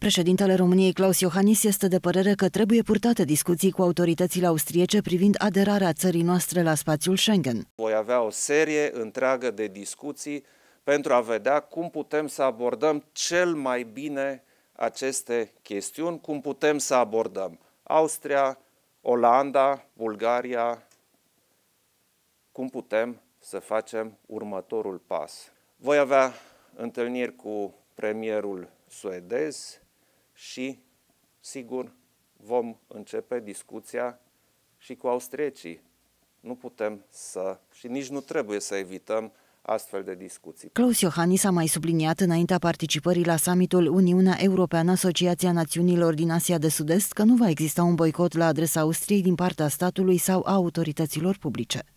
Președintele României Claus Iohannis este de părere că trebuie purtate discuții cu autoritățile austriece privind aderarea țării noastre la spațiul Schengen. Voi avea o serie întreagă de discuții pentru a vedea cum putem să abordăm cel mai bine aceste chestiuni, cum putem să abordăm Austria, Olanda, Bulgaria, cum putem să facem următorul pas. Voi avea întâlniri cu premierul suedez, și, sigur, vom începe discuția și cu austriecii. Nu putem să și nici nu trebuie să evităm astfel de discuții. Claus Iohannis a mai subliniat înaintea participării la summitul Uniunea Europeană Asociația Națiunilor din Asia de Sud-Est că nu va exista un boicot la adresa Austriei din partea statului sau a autorităților publice.